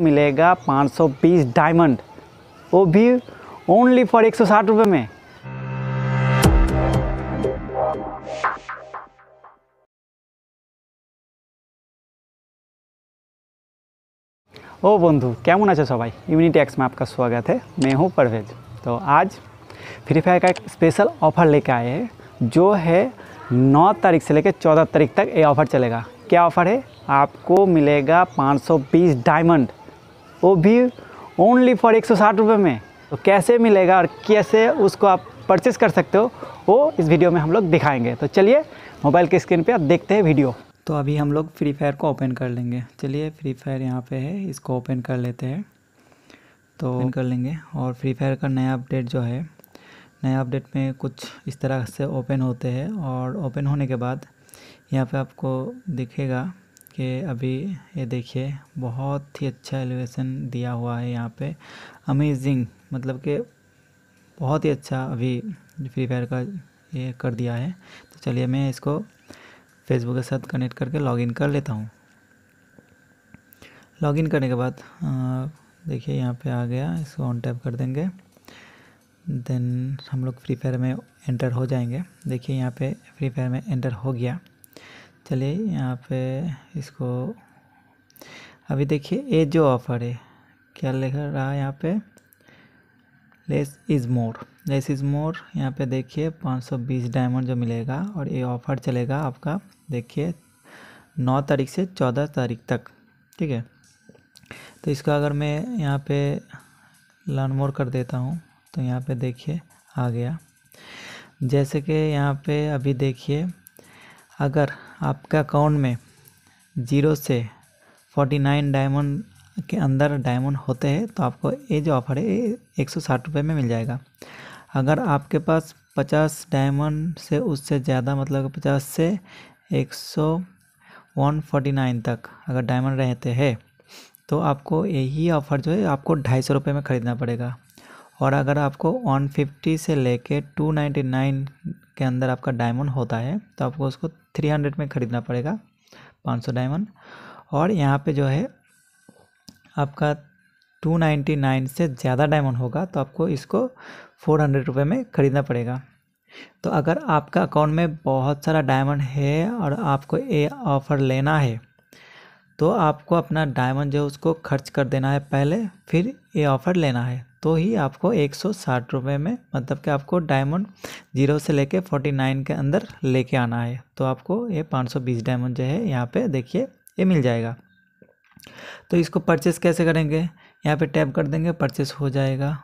मिलेगा 520 डायमंड वो भी ओनली फॉर एक सौ में ओ बंधु कैम আছো सबाई ইউনিটি एक्स में आपका स्वागत है मैं हूँ परवेज तो आज फ्री फायर का एक स्पेशल ऑफ़र लेके आए हैं जो है 9 तारीख से लेकर 14 तारीख तक ये ऑफ़र चलेगा क्या ऑफ़र है आपको मिलेगा 520 डायमंड वो भी ओनली फॉर एक सौ में तो कैसे मिलेगा और कैसे उसको आप परचेस कर सकते हो वो इस वीडियो में हम लोग दिखाएंगे तो चलिए मोबाइल के स्क्रीन पे आप देखते हैं वीडियो तो अभी हम लोग फ्री फायर को ओपन कर लेंगे चलिए फ्री फायर यहाँ पे है इसको ओपन कर लेते हैं तो ओपन कर लेंगे और फ्री फायर का नया अपडेट जो है नया अपडेट में कुछ इस तरह से ओपन होते हैं और ओपन होने के बाद यहाँ पर आपको दिखेगा के अभी ये देखिए बहुत ही अच्छा एलिवेशन दिया हुआ है यहाँ पे अमेजिंग मतलब कि बहुत ही अच्छा अभी फ्री फायर का ये कर दिया है तो चलिए मैं इसको फेसबुक के साथ कनेक्ट करके लॉगिन कर लेता हूँ लॉगिन करने के बाद देखिए यहाँ पे आ गया इसको ऑन टैप कर देंगे देन हम लोग फ्री फायर में एंटर हो जाएंगे देखिए यहाँ पे फ्री फायर में एंटर हो गया चलिए यहाँ पे इसको अभी देखिए ये जो ऑफ़र है क्या लिख रहा है यहाँ पे less is more less is more यहाँ पे देखिए 520 डायमंड जो मिलेगा और ये ऑफ़र चलेगा आपका देखिए 9 तारीख से 14 तारीख तक ठीक है तो इसका अगर मैं यहाँ पे लर्न मोर कर देता हूँ तो यहाँ पे देखिए आ गया जैसे कि यहाँ पे अभी देखिए अगर आपके अकाउंट में ज़ीरो से फोर्टी नाइन डायमंड के अंदर डायमंड होते हैं तो आपको ये जो ऑफ़र है एक सौ साठ रुपये में मिल जाएगा अगर आपके पास पचास डायमंड से उससे ज़्यादा मतलब पचास से एक सौ वन फोर्टी नाइन तक अगर डायमंड रहते हैं तो आपको यही ऑफ़र जो है आपको ढाई सौ रुपये में ख़रीदना पड़ेगा और अगर आपको वन फिफ्टी से लेके टू नाइन्टी नाइन के अंदर आपका डायमंड होता है तो आपको उसको थ्री हंड्रेड में ख़रीदना पड़ेगा पाँच सौ डायमंड और यहाँ पे जो है आपका टू नाइन्टी नाइन से ज़्यादा डायमंड होगा तो आपको इसको फोर हंड्रेड रुपये में ख़रीदना पड़ेगा तो अगर आपका अकाउंट में बहुत सारा डायमंड है और आपको ये ऑफ़र लेना है तो आपको अपना डायमंड जो है उसको खर्च कर देना है पहले फिर ये ऑफ़र लेना है तो ही आपको एक सौ साठ रुपये में मतलब कि आपको डायमंड जीरो से लेके फोर्टी नाइन के अंदर लेके आना है तो आपको ये पाँच सौ बीस डायमंड जो है यहाँ पे देखिए ये मिल जाएगा तो इसको परचेस कैसे करेंगे यहाँ पे टैप कर देंगे परचेस हो जाएगा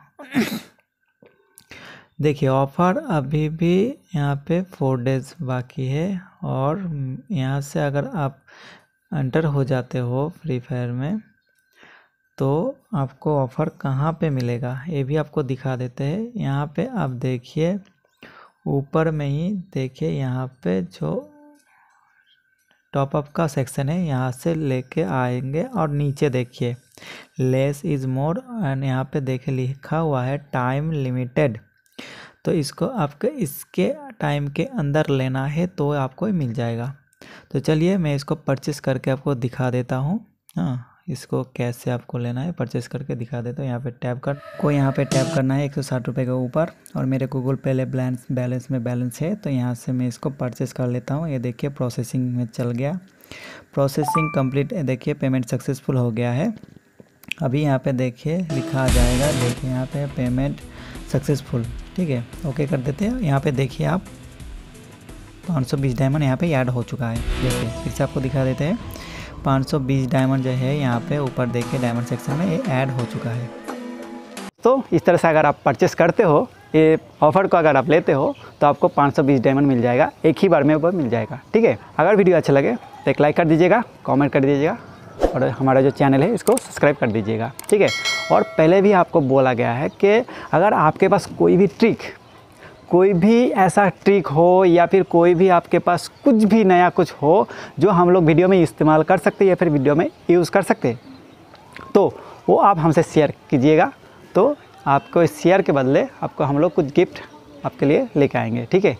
देखिए ऑफ़र अभी भी यहाँ पे फोर डेज बाकी है और यहाँ से अगर आप एंटर हो जाते हो फ्री फायर में तो आपको ऑफ़र कहाँ पे मिलेगा ये भी आपको दिखा देते हैं यहाँ पे आप देखिए ऊपर में ही देखिए यहाँ पे जो टॉपअप का सेक्शन है यहाँ से लेके आएंगे और नीचे देखिए लेस इज़ मोर एंड यहाँ पे देखिए लिखा हुआ है टाइम लिमिटेड तो इसको आपके इसके टाइम के अंदर लेना है तो आपको मिल जाएगा तो चलिए मैं इसको परचेस करके आपको दिखा देता हूँ हाँ इसको कैश से आपको लेना है परचेस करके दिखा देता हूँ यहाँ पे टैप कर को यहाँ पे टैप करना है एक सौ के ऊपर और मेरे गूगल पे ले बैलेंस बैलेंस में बैलेंस है तो यहाँ से मैं इसको परचेस कर लेता हूँ ये देखिए प्रोसेसिंग में चल गया प्रोसेसिंग कंप्लीट देखिए पेमेंट सक्सेसफुल हो गया है अभी यहाँ पर देखिए लिखा जाएगा देखिए यहाँ पे पेमेंट सक्सेसफुल ठीक है ओके कर देते हैं यहाँ पे देखिए आप पाँच सौ बीस डायमंड यहाँ पे ऐड हो चुका है देखिए फिर से आपको दिखा देते हैं पाँच सौ बीस डायमंड जो है यहाँ पे ऊपर देखे डायमंड सेक्शन में ये ऐड हो चुका है तो इस तरह से अगर आप परचेस करते हो ये ऑफर को अगर आप लेते हो तो आपको 520 डायमंड मिल जाएगा एक ही बार में ऊपर मिल जाएगा ठीक है अगर वीडियो अच्छा लगे तो एक लाइक कर दीजिएगा कॉमेंट कर दीजिएगा और हमारा जो चैनल है इसको सब्सक्राइब कर दीजिएगा ठीक है और पहले भी आपको बोला गया है कि अगर आपके पास कोई भी ट्रिक कोई भी ऐसा ट्रिक हो या फिर कोई भी आपके पास कुछ भी नया कुछ हो जो हम लोग वीडियो में इस्तेमाल कर सकते हैं या फिर वीडियो में यूज़ कर सकते हैं तो वो आप हमसे शेयर कीजिएगा तो आपको इस शेयर के बदले आपको हम लोग कुछ गिफ्ट आपके लिए लेके आएंगे ठीक है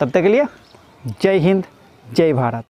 तब तक के लिए जय हिंद जय भारत